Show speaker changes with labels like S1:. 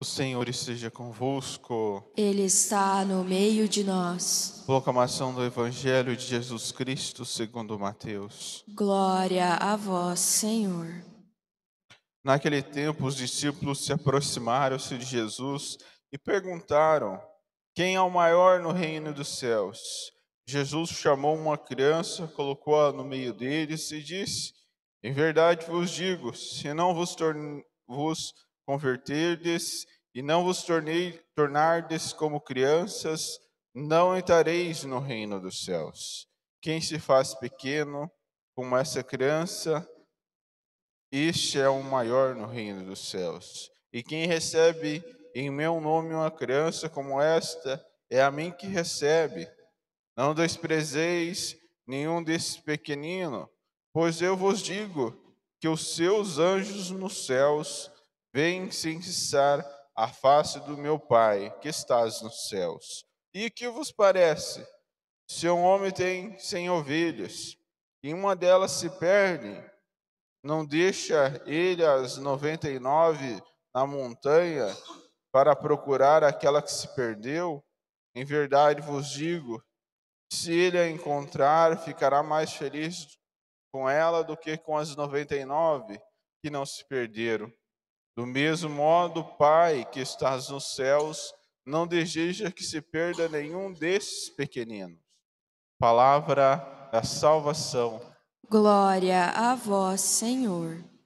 S1: O Senhor esteja convosco. Ele está no meio de nós. Proclamação do Evangelho de Jesus Cristo segundo Mateus. Glória a vós, Senhor. Naquele tempo, os discípulos se aproximaram-se de Jesus e perguntaram: Quem é o maior no reino dos céus? Jesus chamou uma criança, colocou-a no meio deles e disse: Em verdade vos digo, se não vos, vos converterdes e não vos tornei, tornardes como crianças, não entrareis no reino dos céus. Quem se faz pequeno como essa criança, este é o maior no reino dos céus. E quem recebe em meu nome uma criança como esta, é a mim que recebe. Não desprezeis nenhum desses pequenino, pois eu vos digo que os seus anjos nos céus Vem cessar a face do meu Pai, que estás nos céus. E que vos parece? Se um homem tem cem ovelhas, e uma delas se perde, não deixa ele as noventa e nove na montanha para procurar aquela que se perdeu? Em verdade vos digo, se ele a encontrar, ficará mais feliz com ela do que com as noventa e nove que não se perderam. Do mesmo modo, Pai que estás nos céus, não deseja que se perda nenhum desses pequeninos. Palavra da salvação. Glória a vós, Senhor.